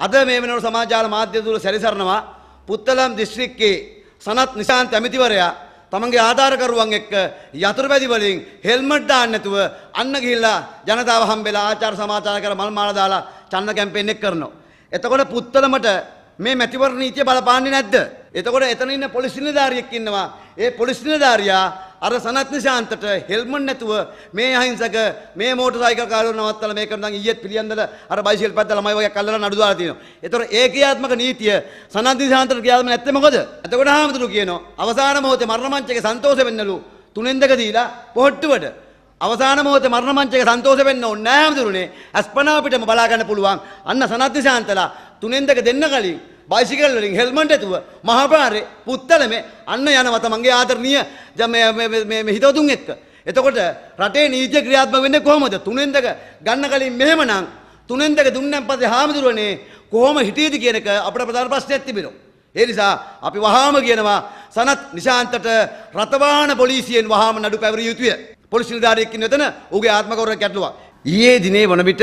අද මේ වෙනකොට සමාජාල මාධ්‍ය තුල සැරිසරනවා පුත්තලම් දිස්ත්‍රික්කයේ සනත් නිශාන්ත ඇමතිවරයා තමන්ගේ ආධාරකරුවන් එක්ක යතුරුපැදි වලින් හෙල්මට් දාන්න නැතුව අන්න ගිහිල්ලා ජනතාව හම්බෙලා ආචාර සමාචාර කර මල් මාලා දාලා චන්න කැම්පේන් එක කරනවා. එතකොට පුත්තලමට මේ මැතිවරණ නීතිය බලපාන්නේ නැද්ද? එතකොට එතන ඉන්න පොලිස් නිලධාරියෙක් ඉන්නවා. ඒ පොලිස් නිලධාරියා අර සනත් නිශාන්තට හෙල්මන් නැතුව මේ අහිංසක මේ මෝටර් සයිකල් කාරව නවත්තලා මේක නම් ඊයේත් පිළියන්දල අර බයිසිකල් පැද්ද ළමයි වගේ කල්ලලා නඩු දාලා තියෙනවා. ඒතර ඒ ක්‍රියාත්මක නීතිය සනත් නිශාන්තට ක්‍රියාත්මක නැත්තේ මොකද? එතකොට ආමතුරු කියනවා අවසාන මොහොතේ මරණ මංචකේ සන්තෝෂ වෙන්නලු තුනෙන් දෙක දීලා පොට්ටුවට අවසාන මොහොතේ මරණ මංචකේ සන්තෝෂ වෙන්න ඕනේ නැහැ හැමතුරුනේ. අස්පනා පිටම බලා ගන්න පුළුවන්. අන්න සනත් නිශාන්තලා තුනෙන් දෙක දෙන්න කලින් බයිසිකල් වලින් හෙල්මන්ට ඇතුව මහපාරේ පුත්තල මේ අන්න යනවත මගේ ආදරණීය හිතවතුන් එක්ක. එතකොට රටේ නීතිය ක්‍රියාත්මක වෙන්නේ කොහොමද? තුනෙන් දෙක ගන්න කලින් මෙහෙමනම් තුනෙන් දෙක දුන්නන් පස්සේ හාමුදුරුවනේ කොහොම හිටියේද කියන එක අපේ ප්‍රධාන ප්‍රශ්නයක් තිබෙනවා. ඒ නිසා අපි වහාම කියනවා සනත් නිශාන්තට රතවාහන පොලිසියෙන් වහාම නඩු පැවරිය යුතුය. පොලිස් නිලධාරියෙක් ඉන්න එතන ඌගේ ආත්මකෞරක කැඩලුවා. ඊයේ දිනේ වන විට